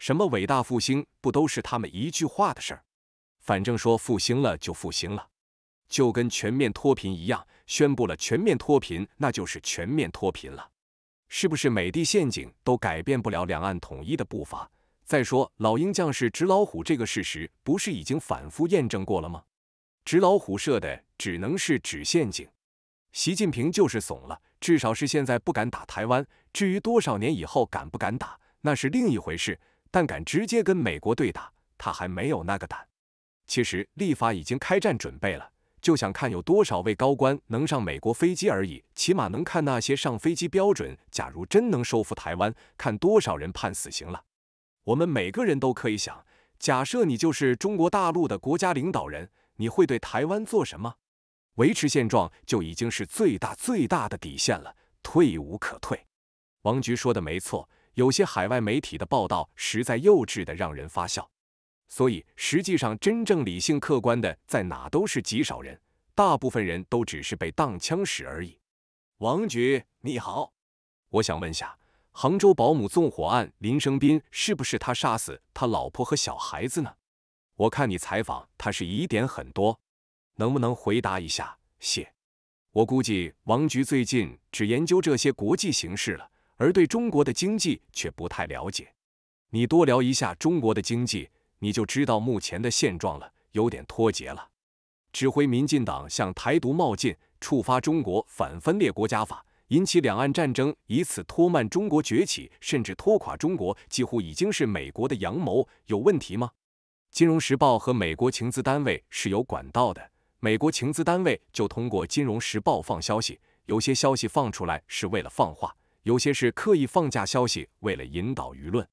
什么伟大复兴不都是他们一句话的事儿？反正说复兴了就复兴了，就跟全面脱贫一样，宣布了全面脱贫那就是全面脱贫了，是不是？美帝陷阱都改变不了两岸统一的步伐。再说老鹰将士纸老虎这个事实，不是已经反复验证过了吗？纸老虎设的只能是纸陷阱。习近平就是怂了，至少是现在不敢打台湾。至于多少年以后敢不敢打，那是另一回事。但敢直接跟美国对打，他还没有那个胆。其实，立法已经开战准备了，就想看有多少位高官能上美国飞机而已，起码能看那些上飞机标准。假如真能收复台湾，看多少人判死刑了。我们每个人都可以想，假设你就是中国大陆的国家领导人，你会对台湾做什么？维持现状就已经是最大最大的底线了，退无可退。王局说的没错。有些海外媒体的报道实在幼稚的让人发笑，所以实际上真正理性客观的在哪都是极少人，大部分人都只是被当枪使而已。王局你好，我想问下杭州保姆纵火案林生斌是不是他杀死他老婆和小孩子呢？我看你采访他是疑点很多，能不能回答一下？谢。我估计王局最近只研究这些国际形势了。而对中国的经济却不太了解，你多聊一下中国的经济，你就知道目前的现状了。有点脱节了。指挥民进党向台独冒进，触发中国反分裂国家法，引起两岸战争，以此拖慢中国崛起，甚至拖垮中国，几乎已经是美国的阳谋，有问题吗？金融时报和美国情资单位是有管道的，美国情资单位就通过金融时报放消息，有些消息放出来是为了放话。有些是刻意放假，消息为了引导舆论，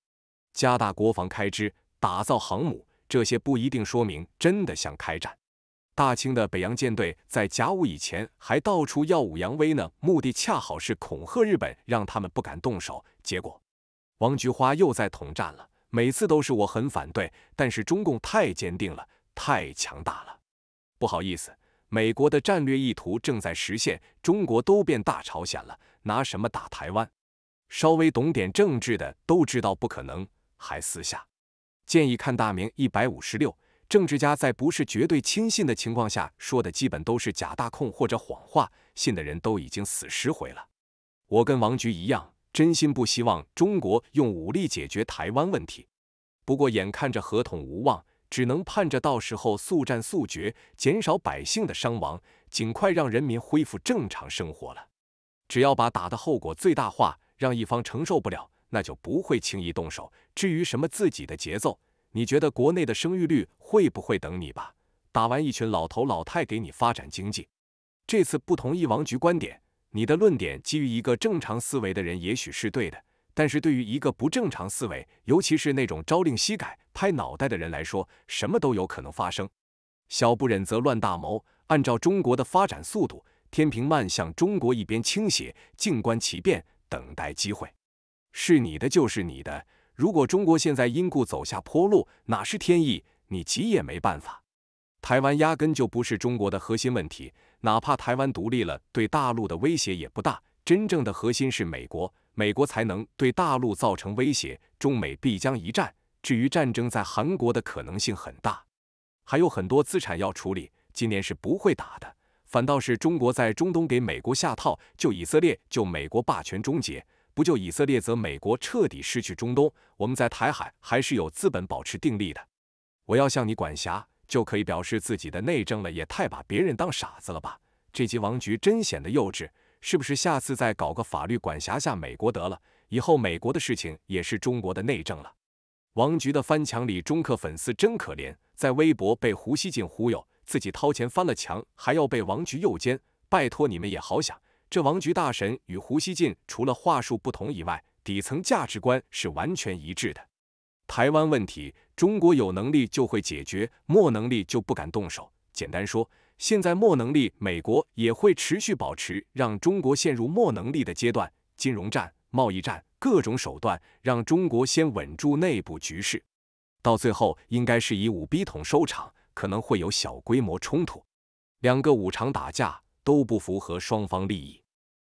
加大国防开支，打造航母，这些不一定说明真的想开战。大清的北洋舰队在甲午以前还到处耀武扬威呢，目的恰好是恐吓日本，让他们不敢动手。结果，王菊花又在统战了，每次都是我很反对，但是中共太坚定了，太强大了。不好意思，美国的战略意图正在实现，中国都变大朝鲜了。拿什么打台湾？稍微懂点政治的都知道不可能，还私下建议看《大明一百五十六》。政治家在不是绝对亲信的情况下说的，基本都是假大空或者谎话，信的人都已经死十回了。我跟王局一样，真心不希望中国用武力解决台湾问题。不过眼看着和同无望，只能盼着到时候速战速决，减少百姓的伤亡，尽快让人民恢复正常生活了。只要把打的后果最大化，让一方承受不了，那就不会轻易动手。至于什么自己的节奏，你觉得国内的生育率会不会等你吧？打完一群老头老太给你发展经济。这次不同意王局观点，你的论点基于一个正常思维的人也许是对的，但是对于一个不正常思维，尤其是那种朝令夕改、拍脑袋的人来说，什么都有可能发生。小不忍则乱大谋。按照中国的发展速度。天平慢向中国一边倾斜，静观其变，等待机会。是你的就是你的。如果中国现在因故走下坡路，哪是天意？你急也没办法。台湾压根就不是中国的核心问题，哪怕台湾独立了，对大陆的威胁也不大。真正的核心是美国，美国才能对大陆造成威胁。中美必将一战，至于战争在韩国的可能性很大。还有很多资产要处理，今年是不会打的。反倒是中国在中东给美国下套，救以色列就美国霸权终结；不救以色列则美国彻底失去中东。我们在台海还是有资本保持定力的。我要向你管辖，就可以表示自己的内政了，也太把别人当傻子了吧？这集王局真显得幼稚，是不是下次再搞个法律管辖下美国得了？以后美国的事情也是中国的内政了。王局的翻墙里，中客粉丝真可怜，在微博被胡锡进忽悠。自己掏钱翻了墙，还要被王局诱奸，拜托你们也好想。这王局大神与胡锡进除了话术不同以外，底层价值观是完全一致的。台湾问题，中国有能力就会解决，没能力就不敢动手。简单说，现在没能力，美国也会持续保持让中国陷入没能力的阶段，金融战、贸易战各种手段，让中国先稳住内部局势，到最后应该是以武逼统收场。可能会有小规模冲突，两个五常打架都不符合双方利益，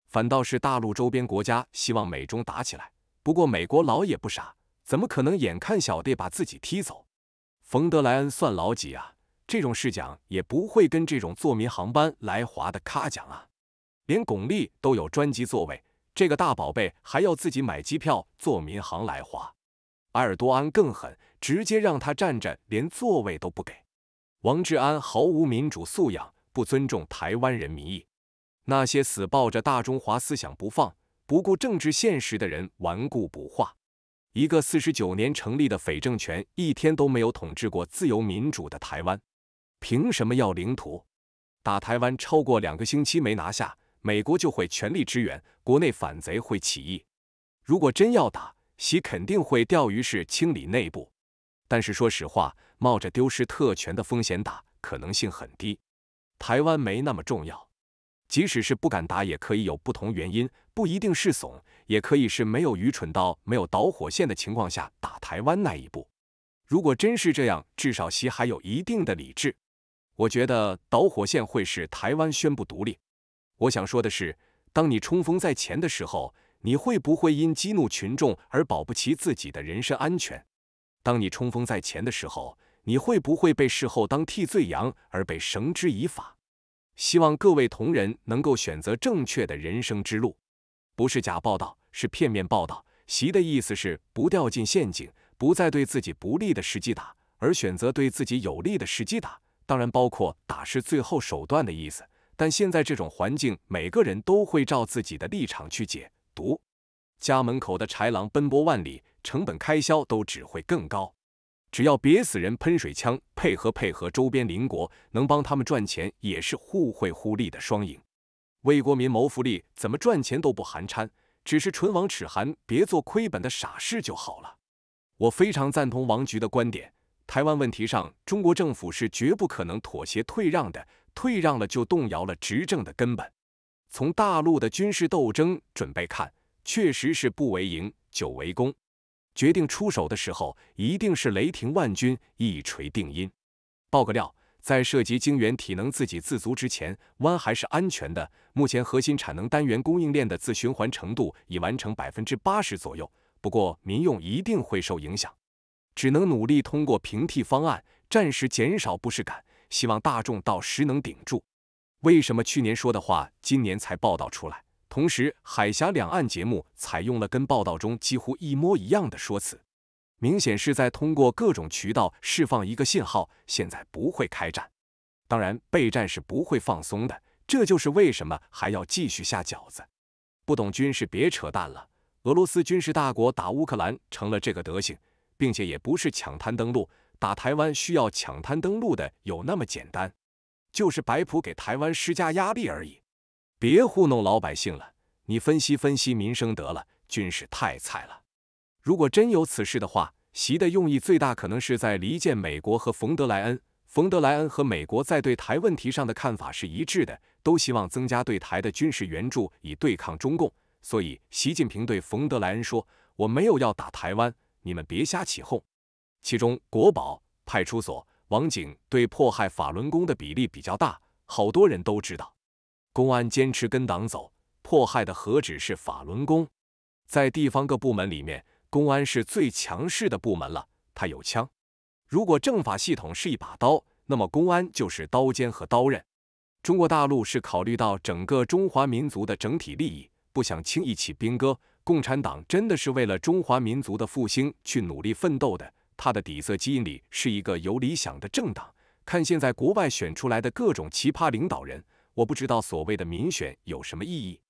反倒是大陆周边国家希望美中打起来。不过美国佬也不傻，怎么可能眼看小弟把自己踢走？冯德莱恩算老几啊？这种事讲也不会跟这种坐民航班来华的咖讲啊，连巩俐都有专机座位，这个大宝贝还要自己买机票坐民航来华？埃尔多安更狠，直接让他站着，连座位都不给。王志安毫无民主素养，不尊重台湾人民意。那些死抱着大中华思想不放、不顾政治现实的人顽固不化。一个四十九年成立的匪政权，一天都没有统治过自由民主的台湾，凭什么要领土？打台湾超过两个星期没拿下，美国就会全力支援，国内反贼会起义。如果真要打，习肯定会钓鱼式清理内部。但是说实话。冒着丢失特权的风险打，可能性很低。台湾没那么重要，即使是不敢打，也可以有不同原因，不一定是怂，也可以是没有愚蠢到没有导火线的情况下打台湾那一步。如果真是这样，至少习还有一定的理智。我觉得导火线会是台湾宣布独立。我想说的是，当你冲锋在前的时候，你会不会因激怒群众而保不齐自己的人身安全？当你冲锋在前的时候，你会不会被事后当替罪羊而被绳之以法？希望各位同仁能够选择正确的人生之路。不是假报道，是片面报道。习的意思是不掉进陷阱，不再对自己不利的时机打，而选择对自己有利的时机打。当然，包括打是最后手段的意思。但现在这种环境，每个人都会照自己的立场去解读。家门口的豺狼奔波万里。成本开销都只会更高，只要别死人喷水枪配合配合周边邻国，能帮他们赚钱也是互惠互利的双赢，为国民谋福利，怎么赚钱都不寒掺，只是唇亡齿寒，别做亏本的傻事就好了。我非常赞同王局的观点，台湾问题上，中国政府是绝不可能妥协退让的，退让了就动摇了执政的根本。从大陆的军事斗争准备看，确实是不为赢，久为攻。决定出手的时候，一定是雷霆万钧，一锤定音。爆个料，在涉及晶圆体能自给自足之前，弯还是安全的。目前核心产能单元供应链的自循环程度已完成百分之八十左右，不过民用一定会受影响，只能努力通过平替方案，暂时减少不适感。希望大众到时能顶住。为什么去年说的话，今年才报道出来？同时，海峡两岸节目采用了跟报道中几乎一模一样的说辞，明显是在通过各种渠道释放一个信号：现在不会开战，当然备战是不会放松的。这就是为什么还要继续下饺子。不懂军事别扯淡了。俄罗斯军事大国打乌克兰成了这个德行，并且也不是抢滩登陆打台湾，需要抢滩登陆的有那么简单，就是摆谱给台湾施加压力而已。别糊弄老百姓了，你分析分析民生得了，军事太菜了。如果真有此事的话，习的用意最大可能是在离间美国和冯德莱恩。冯德莱恩和美国在对台问题上的看法是一致的，都希望增加对台的军事援助以对抗中共。所以习近平对冯德莱恩说：“我没有要打台湾，你们别瞎起哄。”其中，国宝派出所王警对迫害法轮功的比例比较大，好多人都知道。公安坚持跟党走，迫害的何止是法轮功？在地方各部门里面，公安是最强势的部门了，他有枪。如果政法系统是一把刀，那么公安就是刀尖和刀刃。中国大陆是考虑到整个中华民族的整体利益，不想轻易起兵戈。共产党真的是为了中华民族的复兴去努力奋斗的，他的底色基因里是一个有理想的政党。看现在国外选出来的各种奇葩领导人。我不知道所谓的民选有什么意义。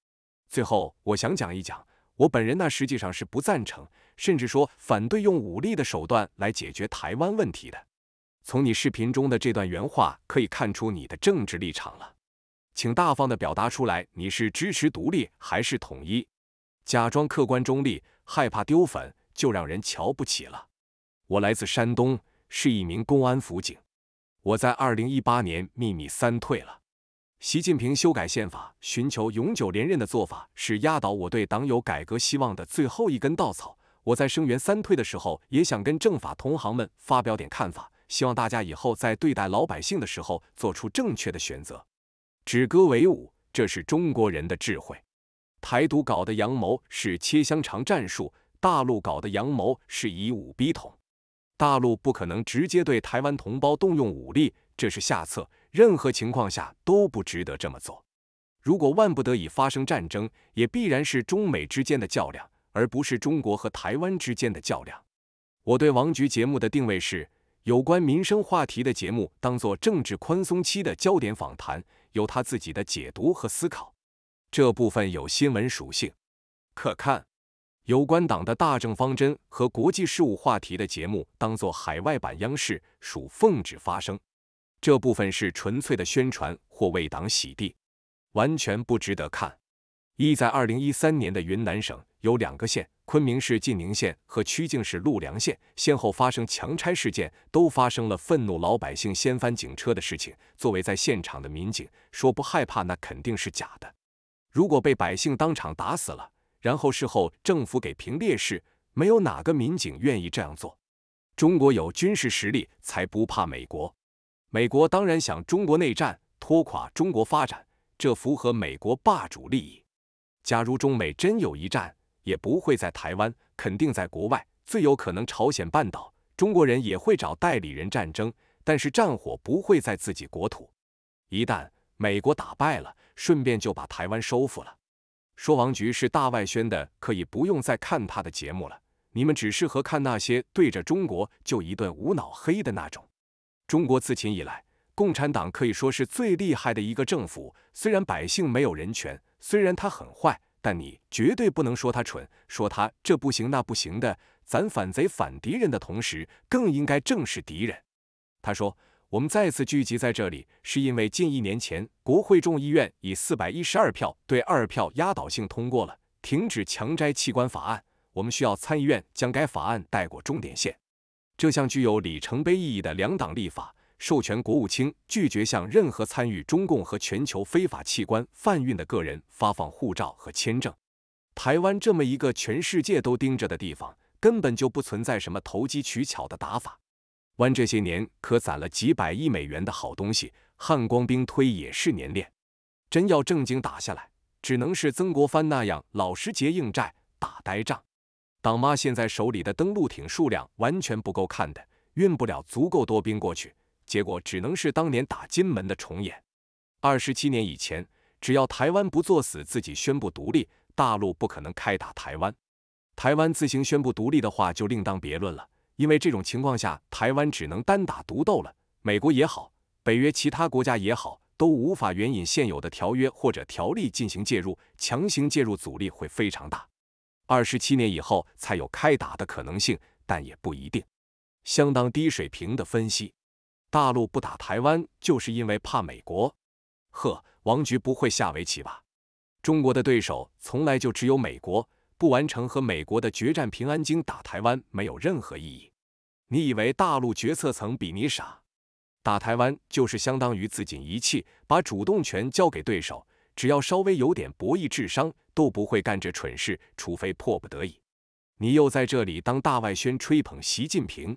最后，我想讲一讲我本人，那实际上是不赞成，甚至说反对用武力的手段来解决台湾问题的。从你视频中的这段原话可以看出你的政治立场了，请大方的表达出来，你是支持独立还是统一？假装客观中立，害怕丢粉就让人瞧不起了。我来自山东，是一名公安辅警，我在二零一八年秘密三退了。习近平修改宪法，寻求永久连任的做法，是压倒我对党有改革希望的最后一根稻草。我在声援三退的时候，也想跟政法同行们发表点看法，希望大家以后在对待老百姓的时候，做出正确的选择。止戈为武，这是中国人的智慧。台独搞的阳谋是切香肠战术，大陆搞的阳谋是以武逼统。大陆不可能直接对台湾同胞动用武力，这是下策。任何情况下都不值得这么做。如果万不得已发生战争，也必然是中美之间的较量，而不是中国和台湾之间的较量。我对王菊节目的定位是：有关民生话题的节目，当做政治宽松期的焦点访谈，有他自己的解读和思考。这部分有新闻属性，可看。有关党的大政方针和国际事务话题的节目，当做海外版央视，属奉旨发声。这部分是纯粹的宣传或为党洗地，完全不值得看。一，在二零一三年的云南省有两个县，昆明市晋宁县和曲靖市陆良县，先后发生强拆事件，都发生了愤怒老百姓掀翻警车的事情。作为在现场的民警，说不害怕那肯定是假的。如果被百姓当场打死了，然后事后政府给评烈士，没有哪个民警愿意这样做。中国有军事实力才不怕美国。美国当然想中国内战拖垮中国发展，这符合美国霸主利益。假如中美真有一战，也不会在台湾，肯定在国外，最有可能朝鲜半岛。中国人也会找代理人战争，但是战火不会在自己国土。一旦美国打败了，顺便就把台湾收复了。说王菊是大外宣的，可以不用再看他的节目了。你们只适合看那些对着中国就一顿无脑黑的那种。中国自秦以来，共产党可以说是最厉害的一个政府。虽然百姓没有人权，虽然他很坏，但你绝对不能说他蠢，说他这不行那不行的。咱反贼反敌人的同时，更应该正视敌人。他说，我们再次聚集在这里，是因为近一年前，国会众议院以四百一十二票对二票压倒性通过了停止强摘器官法案。我们需要参议院将该法案带过终点线。这项具有里程碑意义的两党立法，授权国务卿拒绝向任何参与中共和全球非法器官贩运的个人发放护照和签证。台湾这么一个全世界都盯着的地方，根本就不存在什么投机取巧的打法。湾这些年可攒了几百亿美元的好东西，汉光兵推也是年练，真要正经打下来，只能是曾国藩那样老实结硬寨，打呆仗。党妈现在手里的登陆艇数量完全不够看的，运不了足够多兵过去，结果只能是当年打金门的重演。二十七年以前，只要台湾不作死自己宣布独立，大陆不可能开打台湾。台湾自行宣布独立的话，就另当别论了，因为这种情况下，台湾只能单打独斗了。美国也好，北约其他国家也好，都无法援引现有的条约或者条例进行介入，强行介入阻力会非常大。二十七年以后才有开打的可能性，但也不一定。相当低水平的分析，大陆不打台湾就是因为怕美国。呵，王局不会下围棋吧？中国的对手从来就只有美国，不完成和美国的决战，平安京打台湾没有任何意义。你以为大陆决策层比你傻？打台湾就是相当于自尽一气，把主动权交给对手。只要稍微有点博弈智商，都不会干这蠢事，除非迫不得已。你又在这里当大外宣吹捧习近平，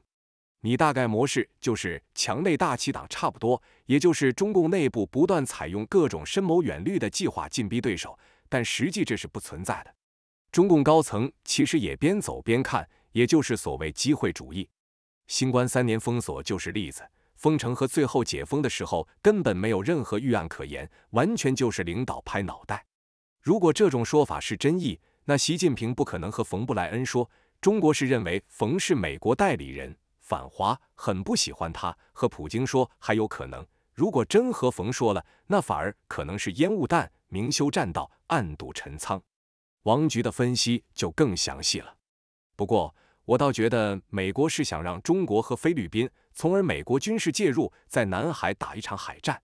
你大概模式就是墙内大气党差不多，也就是中共内部不断采用各种深谋远虑的计划进逼对手，但实际这是不存在的。中共高层其实也边走边看，也就是所谓机会主义。新冠三年封锁就是例子。封城和最后解封的时候，根本没有任何预案可言，完全就是领导拍脑袋。如果这种说法是真意，那习近平不可能和冯布莱恩说中国是认为冯是美国代理人，反华，很不喜欢他；和普京说还有可能。如果真和冯说了，那反而可能是烟雾弹，明修栈道，暗度陈仓。王局的分析就更详细了，不过。我倒觉得，美国是想让中国和菲律宾，从而美国军事介入，在南海打一场海战。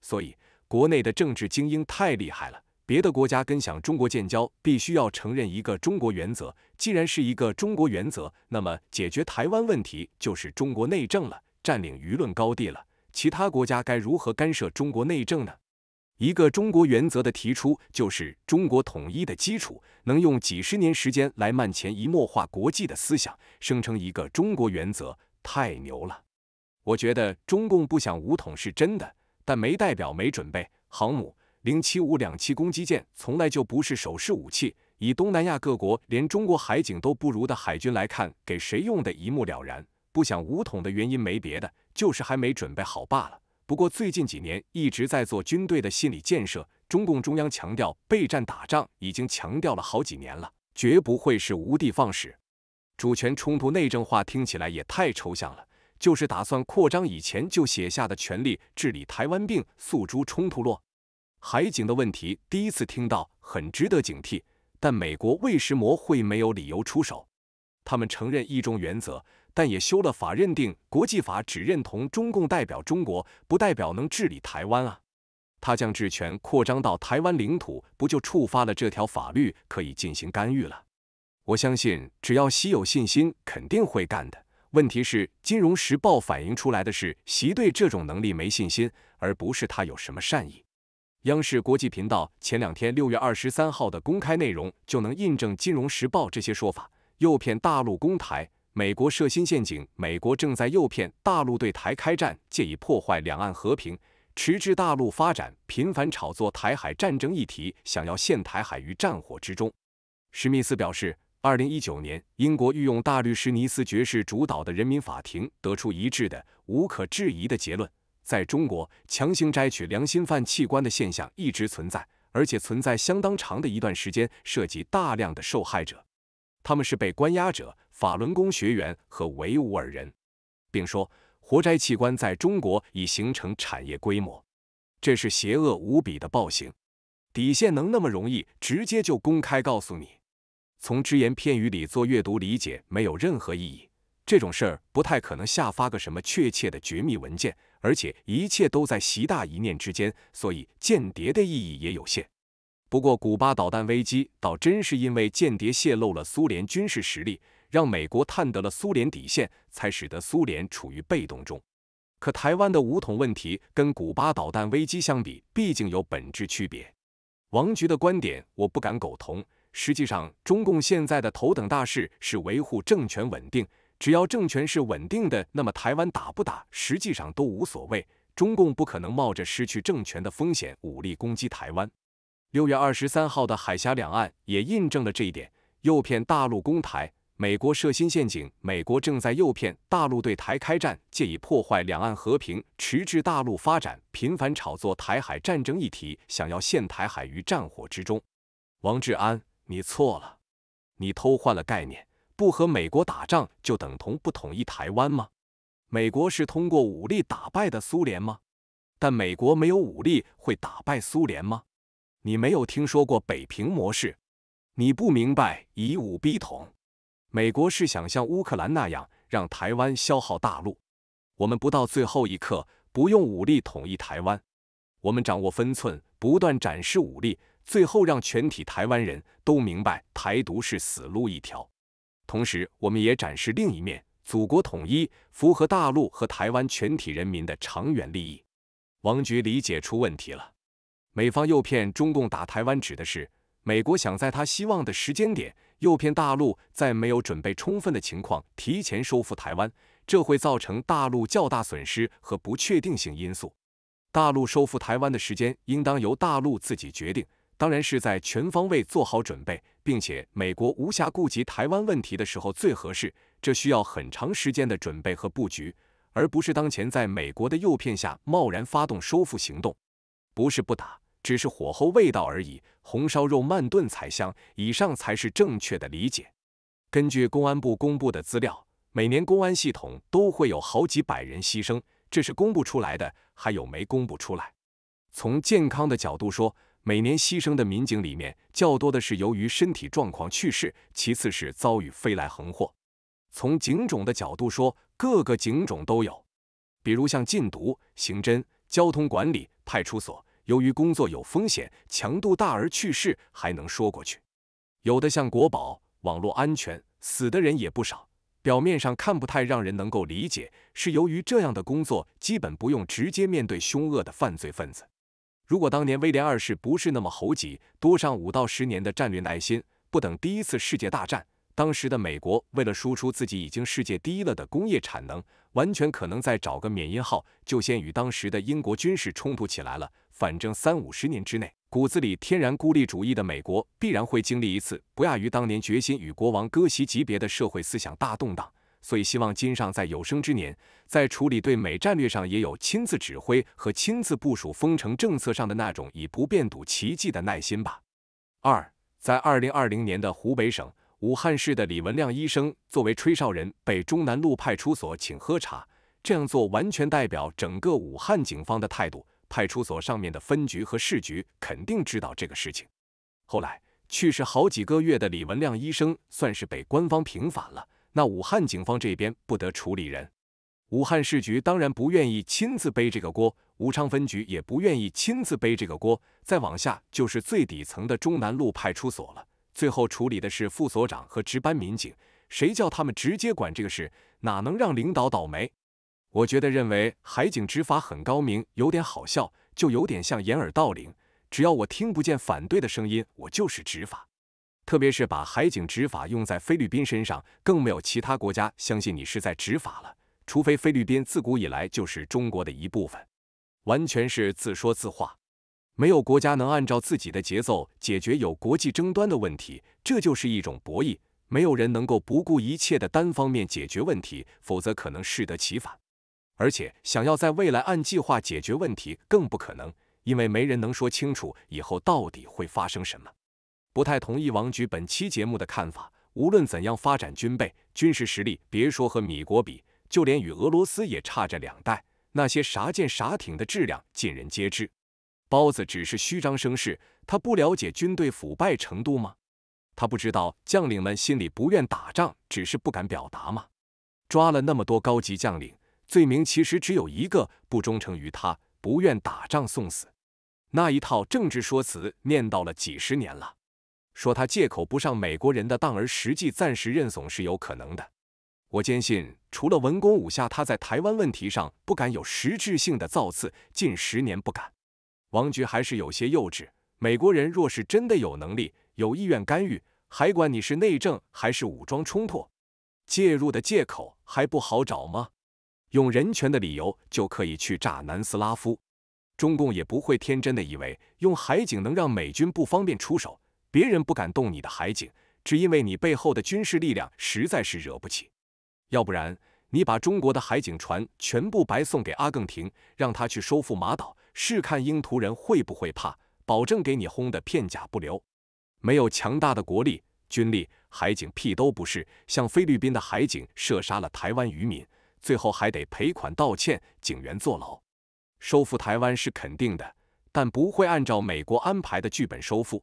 所以，国内的政治精英太厉害了。别的国家跟想中国建交，必须要承认一个中国原则。既然是一个中国原则，那么解决台湾问题就是中国内政了，占领舆论高地了。其他国家该如何干涉中国内政呢？一个中国原则的提出就是中国统一的基础，能用几十年时间来慢前移默化国际的思想，生成一个中国原则，太牛了。我觉得中共不想武统是真的，但没代表没准备。航母、零七五两栖攻击舰从来就不是手势武器，以东南亚各国连中国海警都不如的海军来看，给谁用的一目了然。不想武统的原因没别的，就是还没准备好罢了。不过最近几年一直在做军队的心理建设。中共中央强调备战打仗，已经强调了好几年了，绝不会是无的放矢。主权冲突内政化听起来也太抽象了，就是打算扩张以前就写下的权力治理台湾病，诉诸冲突落海警的问题，第一次听到，很值得警惕。但美国为什么会没有理由出手，他们承认一中原则。但也修了法，认定国际法只认同中共代表中国，不代表能治理台湾啊。他将治权扩张到台湾领土，不就触发了这条法律，可以进行干预了？我相信，只要习有信心，肯定会干的。问题是，《金融时报》反映出来的是习对这种能力没信心，而不是他有什么善意。央视国际频道前两天六月二十三号的公开内容，就能印证《金融时报》这些说法，诱骗大陆公台。美国设新陷阱，美国正在诱骗大陆对台开战，借以破坏两岸和平，迟滞大陆发展，频繁炒作台海战争议题，想要陷台海于战火之中。史密斯表示，二零一九年，英国御用大律师尼斯爵士主导的人民法庭得出一致的、无可置疑的结论：在中国，强行摘取良心犯器官的现象一直存在，而且存在相当长的一段时间，涉及大量的受害者，他们是被关押者。法轮功学员和维吾尔人，并说活摘器官在中国已形成产业规模，这是邪恶无比的暴行。底线能那么容易直接就公开告诉你？从只言片语里做阅读理解没有任何意义。这种事儿不太可能下发个什么确切的绝密文件，而且一切都在习大一念之间，所以间谍的意义也有限。不过古巴导弹危机倒真是因为间谍泄露了苏联军事实力。让美国探得了苏联底线，才使得苏联处于被动中。可台湾的武统问题跟古巴导弹危机相比，毕竟有本质区别。王局的观点我不敢苟同。实际上，中共现在的头等大事是维护政权稳定。只要政权是稳定的，那么台湾打不打，实际上都无所谓。中共不可能冒着失去政权的风险武力攻击台湾。六月二十三号的海峡两岸也印证了这一点，诱骗大陆攻台。美国设新陷阱，美国正在诱骗大陆对台开战，借以破坏两岸和平，迟滞大陆发展，频繁炒作台海战争议题，想要陷台海于战火之中。王志安，你错了，你偷换了概念，不和美国打仗就等同不统一台湾吗？美国是通过武力打败的苏联吗？但美国没有武力会打败苏联吗？你没有听说过北平模式，你不明白以武逼统。美国是想像乌克兰那样，让台湾消耗大陆。我们不到最后一刻，不用武力统一台湾。我们掌握分寸，不断展示武力，最后让全体台湾人都明白台独是死路一条。同时，我们也展示另一面，祖国统一符合大陆和台湾全体人民的长远利益。王局理解出问题了。美方诱骗中共打台湾，指的是美国想在他希望的时间点。诱骗大陆在没有准备充分的情况提前收复台湾，这会造成大陆较大损失和不确定性因素。大陆收复台湾的时间应当由大陆自己决定，当然是在全方位做好准备，并且美国无暇顾及台湾问题的时候最合适。这需要很长时间的准备和布局，而不是当前在美国的诱骗下贸然发动收复行动。不是不打。只是火候味道而已，红烧肉慢炖才香。以上才是正确的理解。根据公安部公布的资料，每年公安系统都会有好几百人牺牲，这是公布出来的，还有没公布出来？从健康的角度说，每年牺牲的民警里面，较多的是由于身体状况去世，其次是遭遇飞来横祸。从警种的角度说，各个警种都有，比如像禁毒、刑侦、交通管理、派出所。由于工作有风险、强度大而去世还能说过去，有的像国宝网络安全，死的人也不少。表面上看不太让人能够理解，是由于这样的工作基本不用直接面对凶恶的犯罪分子。如果当年威廉二世不是那么猴急，多上五到十年的战略耐心，不等第一次世界大战，当时的美国为了输出自己已经世界第一了的工业产能，完全可能再找个缅因号，就先与当时的英国军事冲突起来了。反正三五十年之内，骨子里天然孤立主义的美国必然会经历一次不亚于当年决心与国王割席级别的社会思想大动荡，所以希望金上在有生之年，在处理对美战略上也有亲自指挥和亲自部署封城政策上的那种以不变赌奇迹的耐心吧。二，在二零二零年的湖北省武汉市的李文亮医生作为吹哨人被中南路派出所请喝茶，这样做完全代表整个武汉警方的态度。派出所上面的分局和市局肯定知道这个事情。后来去世好几个月的李文亮医生算是被官方平反了。那武汉警方这边不得处理人，武汉市局当然不愿意亲自背这个锅，武昌分局也不愿意亲自背这个锅。再往下就是最底层的中南路派出所了，最后处理的是副所长和值班民警。谁叫他们直接管这个事，哪能让领导倒霉？我觉得认为海警执法很高明，有点好笑，就有点像掩耳盗铃。只要我听不见反对的声音，我就是执法。特别是把海警执法用在菲律宾身上，更没有其他国家相信你是在执法了。除非菲律宾自古以来就是中国的一部分，完全是自说自话。没有国家能按照自己的节奏解决有国际争端的问题，这就是一种博弈。没有人能够不顾一切的单方面解决问题，否则可能适得其反。而且想要在未来按计划解决问题更不可能，因为没人能说清楚以后到底会发生什么。不太同意王局本期节目的看法。无论怎样发展军备，军事实力别说和米国比，就连与俄罗斯也差着两代。那些啥舰啥艇的质量，尽人皆知。包子只是虚张声势，他不了解军队腐败程度吗？他不知道将领们心里不愿打仗，只是不敢表达吗？抓了那么多高级将领。罪名其实只有一个：不忠诚于他，不愿打仗送死。那一套政治说辞念叨了几十年了。说他借口不上美国人的当，而实际暂时认怂是有可能的。我坚信，除了文攻武下，他在台湾问题上不敢有实质性的造次，近十年不敢。王局还是有些幼稚。美国人若是真的有能力、有意愿干预，还管你是内政还是武装冲突，介入的借口还不好找吗？用人权的理由就可以去炸南斯拉夫，中共也不会天真的以为用海警能让美军不方便出手，别人不敢动你的海警，只因为你背后的军事力量实在是惹不起。要不然，你把中国的海警船全部白送给阿根廷，让他去收复马岛，试看英图人会不会怕？保证给你轰得片甲不留。没有强大的国力、军力、海警屁都不是。像菲律宾的海警射杀了台湾渔民。最后还得赔款道歉，警员坐牢。收复台湾是肯定的，但不会按照美国安排的剧本收复。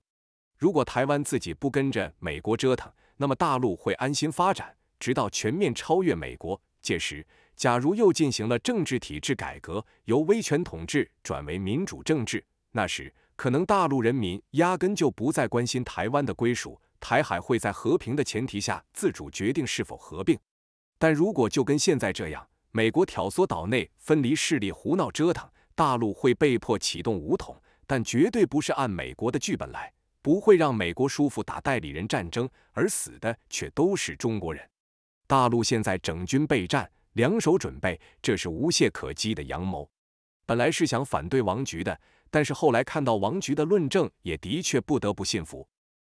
如果台湾自己不跟着美国折腾，那么大陆会安心发展，直到全面超越美国。届时，假如又进行了政治体制改革，由威权统治转为民主政治，那时可能大陆人民压根就不再关心台湾的归属，台海会在和平的前提下自主决定是否合并。但如果就跟现在这样，美国挑唆岛内分离势力胡闹折腾，大陆会被迫启动武统，但绝对不是按美国的剧本来，不会让美国舒服打代理人战争，而死的却都是中国人。大陆现在整军备战，两手准备，这是无懈可击的阳谋。本来是想反对王局的，但是后来看到王局的论证，也的确不得不信服。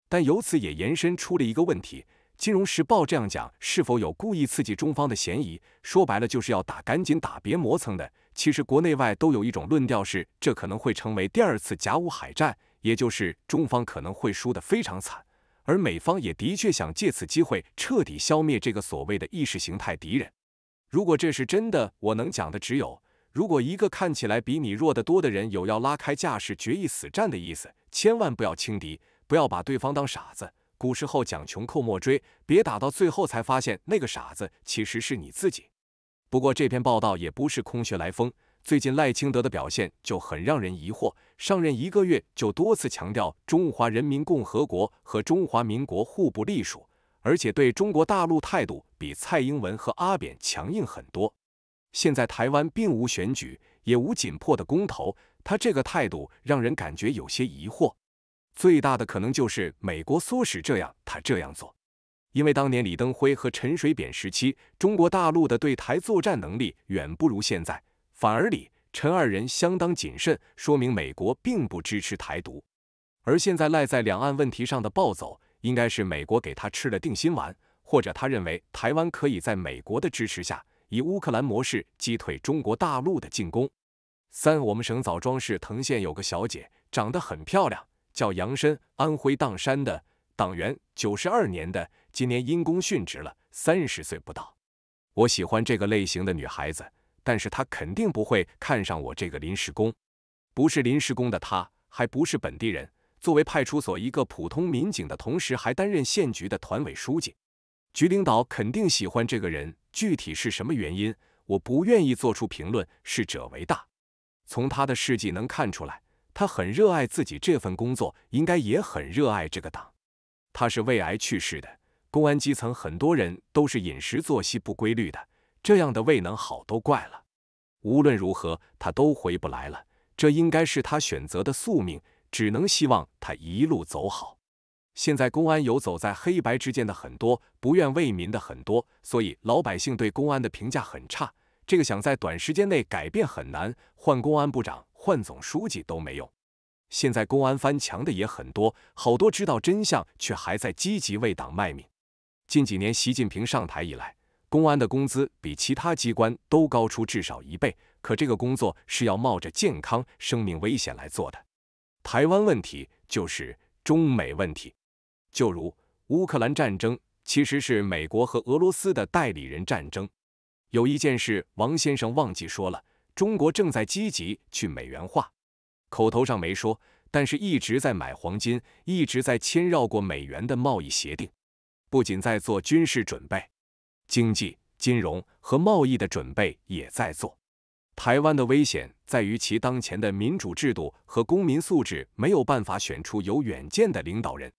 但由此也延伸出了一个问题。金融时报这样讲，是否有故意刺激中方的嫌疑？说白了就是要打，赶紧打，别磨蹭的。其实国内外都有一种论调是，这可能会成为第二次甲午海战，也就是中方可能会输得非常惨，而美方也的确想借此机会彻底消灭这个所谓的意识形态敌人。如果这是真的，我能讲的只有：如果一个看起来比你弱得多的人有要拉开架势决一死战的意思，千万不要轻敌，不要把对方当傻子。古时候讲穷寇莫追，别打到最后才发现那个傻子其实是你自己。不过这篇报道也不是空穴来风，最近赖清德的表现就很让人疑惑。上任一个月就多次强调中华人民共和国和中华民国互不隶属，而且对中国大陆态度比蔡英文和阿扁强硬很多。现在台湾并无选举，也无紧迫的公投，他这个态度让人感觉有些疑惑。最大的可能就是美国唆使这样他这样做，因为当年李登辉和陈水扁时期，中国大陆的对台作战能力远不如现在，反而李陈二人相当谨慎，说明美国并不支持台独。而现在赖在两岸问题上的暴走，应该是美国给他吃了定心丸，或者他认为台湾可以在美国的支持下，以乌克兰模式击退中国大陆的进攻。三，我们省枣庄市藤县有个小姐，长得很漂亮。叫杨深，安徽砀山的党员，九十二年的，今年因公殉职了，三十岁不到。我喜欢这个类型的女孩子，但是她肯定不会看上我这个临时工。不是临时工的她，还不是本地人。作为派出所一个普通民警的同时，还担任县局的团委书记，局领导肯定喜欢这个人。具体是什么原因，我不愿意做出评论。逝者为大，从他的事迹能看出来。他很热爱自己这份工作，应该也很热爱这个党。他是胃癌去世的，公安基层很多人都是饮食作息不规律的，这样的胃能好都怪了。无论如何，他都回不来了，这应该是他选择的宿命，只能希望他一路走好。现在公安有走在黑白之间的很多，不愿为民的很多，所以老百姓对公安的评价很差。这个想在短时间内改变很难，换公安部长、换总书记都没用。现在公安翻墙的也很多，好多知道真相却还在积极为党卖命。近几年习近平上台以来，公安的工资比其他机关都高出至少一倍，可这个工作是要冒着健康、生命危险来做的。台湾问题就是中美问题，就如乌克兰战争，其实是美国和俄罗斯的代理人战争。有一件事，王先生忘记说了：中国正在积极去美元化，口头上没说，但是一直在买黄金，一直在牵绕过美元的贸易协定，不仅在做军事准备，经济、金融和贸易的准备也在做。台湾的危险在于其当前的民主制度和公民素质没有办法选出有远见的领导人，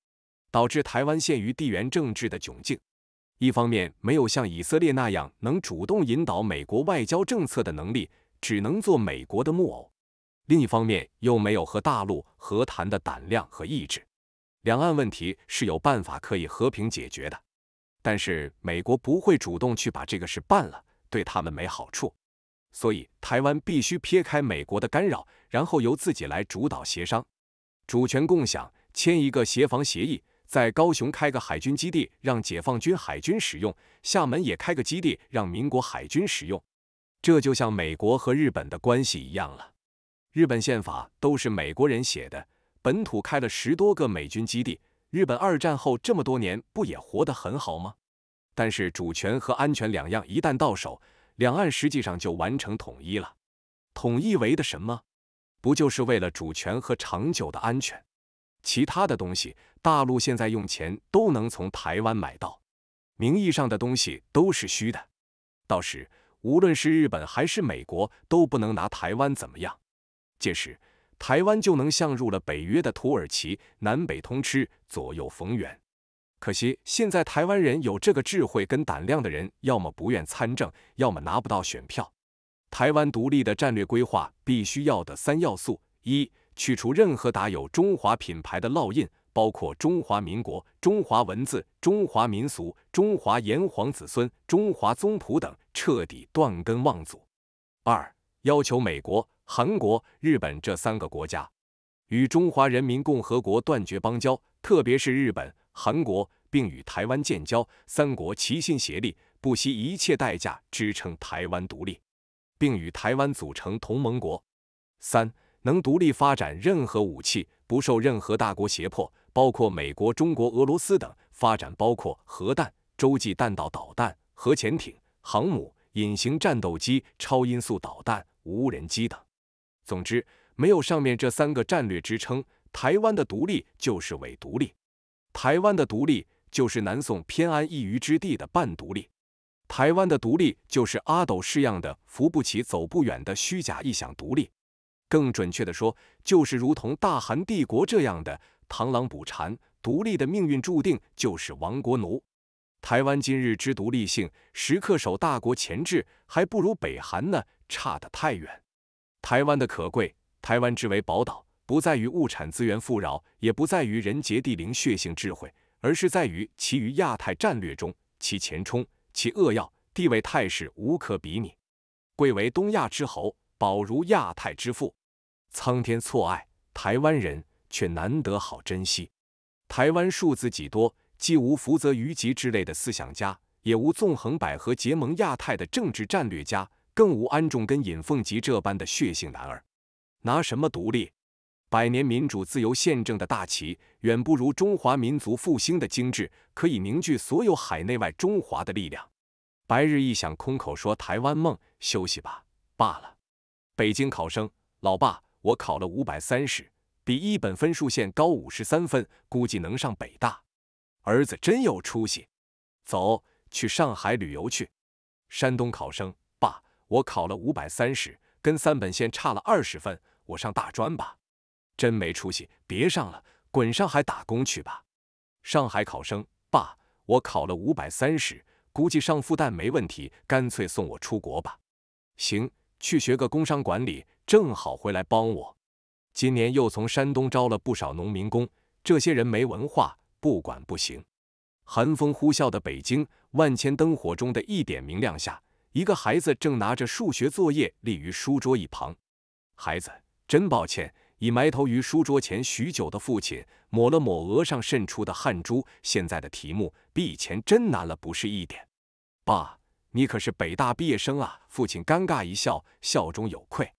导致台湾陷于地缘政治的窘境。一方面没有像以色列那样能主动引导美国外交政策的能力，只能做美国的木偶；另一方面又没有和大陆和谈的胆量和意志。两岸问题是有办法可以和平解决的，但是美国不会主动去把这个事办了，对他们没好处。所以台湾必须撇开美国的干扰，然后由自己来主导协商，主权共享，签一个协防协议。在高雄开个海军基地，让解放军海军使用；厦门也开个基地，让民国海军使用。这就像美国和日本的关系一样了。日本宪法都是美国人写的，本土开了十多个美军基地，日本二战后这么多年不也活得很好吗？但是主权和安全两样一旦到手，两岸实际上就完成统一了。统一为的什么？不就是为了主权和长久的安全？其他的东西，大陆现在用钱都能从台湾买到，名义上的东西都是虚的。到时，无论是日本还是美国，都不能拿台湾怎么样。届时，台湾就能像入了北约的土耳其，南北通吃，左右逢源。可惜，现在台湾人有这个智慧跟胆量的人，要么不愿参政，要么拿不到选票。台湾独立的战略规划必须要的三要素：一。去除任何打有中华品牌的烙印，包括中华民国、中华文字、中华民俗、中华炎黄子孙、中华宗谱等，彻底断根忘祖。二、要求美国、韩国、日本这三个国家与中华人民共和国断绝邦交，特别是日本、韩国，并与台湾建交，三国齐心协力，不惜一切代价支撑台湾独立，并与台湾组成同盟国。三。能独立发展任何武器，不受任何大国胁迫，包括美国、中国、俄罗斯等。发展包括核弹、洲际弹道导弹、核潜艇、航母、隐形战斗机、超音速导弹、无人机等。总之，没有上面这三个战略支撑，台湾的独立就是伪独立；台湾的独立就是南宋偏安一隅之地的半独立；台湾的独立就是阿斗式样的扶不起、走不远的虚假臆想独立。更准确的说，就是如同大韩帝国这样的螳螂捕蝉，独立的命运注定就是亡国奴。台湾今日之独立性，时刻守大国前置，还不如北韩呢，差得太远。台湾的可贵，台湾之为宝岛，不在于物产资源富饶，也不在于人杰地灵、血性智慧，而是在于其于亚太战略中，其前冲，其扼要，地位态势无可比拟，贵为东亚之侯，宝如亚太之父。苍天错爱台湾人，却难得好珍惜。台湾数字几多，既无福泽于吉之类的思想家，也无纵横捭阖结盟亚太的政治战略家，更无安重跟尹凤吉这般的血性男儿，拿什么独立？百年民主自由宪政的大旗，远不如中华民族复兴的精致，可以凝聚所有海内外中华的力量。白日一想，空口说台湾梦，休息吧，罢了。北京考生，老爸。我考了五百三十，比一本分数线高五十三分，估计能上北大。儿子真有出息，走去上海旅游去。山东考生，爸，我考了五百三十，跟三本线差了二十分，我上大专吧。真没出息，别上了，滚上海打工去吧。上海考生，爸，我考了五百三十，估计上复旦没问题，干脆送我出国吧。行。去学个工商管理，正好回来帮我。今年又从山东招了不少农民工，这些人没文化，不管不行。寒风呼啸的北京，万千灯火中的一点明亮下，一个孩子正拿着数学作业立于书桌一旁。孩子，真抱歉，已埋头于书桌前许久的父亲抹了抹额上渗出的汗珠。现在的题目比以前真难了，不是一点。爸。你可是北大毕业生啊！父亲尴尬一笑，笑中有愧。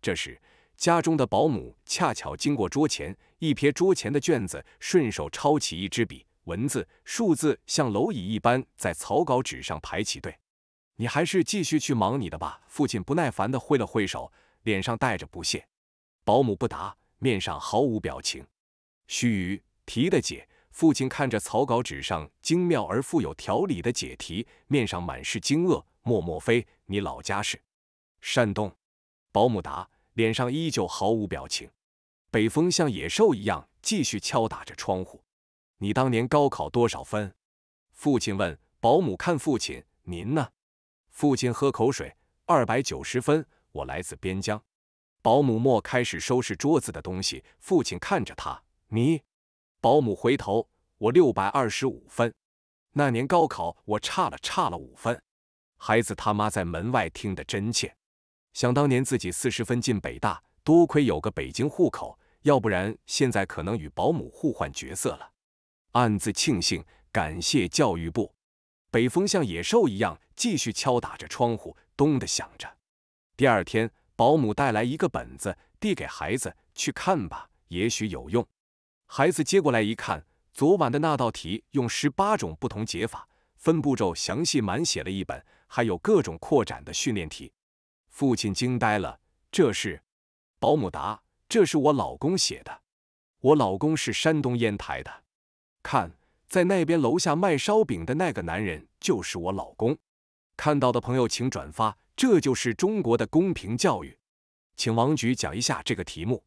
这时，家中的保姆恰巧经过桌前，一瞥桌前的卷子，顺手抄起一支笔，文字、数字像蝼蚁一般在草稿纸上排起队。你还是继续去忙你的吧！父亲不耐烦地挥了挥手，脸上带着不屑。保姆不答，面上毫无表情。须臾，提的姐父亲看着草稿纸上精妙而富有条理的解题，面上满是惊愕。莫莫非你老家是山东？保姆答，脸上依旧毫无表情。北风像野兽一样继续敲打着窗户。你当年高考多少分？父亲问。保姆看父亲，您呢？父亲喝口水，二百九十分。我来自边疆。保姆莫开始收拾桌子的东西。父亲看着他，你。保姆回头，我六百二十五分。那年高考，我差了差了五分。孩子他妈在门外听得真切。想当年自己四十分进北大，多亏有个北京户口，要不然现在可能与保姆互换角色了。暗自庆幸，感谢教育部。北风像野兽一样继续敲打着窗户，咚的响着。第二天，保姆带来一个本子，递给孩子，去看吧，也许有用。孩子接过来一看，昨晚的那道题用十八种不同解法，分步骤详细满写了一本，还有各种扩展的训练题。父亲惊呆了，这是？保姆答：这是我老公写的。我老公是山东烟台的。看，在那边楼下卖烧饼的那个男人就是我老公。看到的朋友请转发，这就是中国的公平教育。请王局讲一下这个题目。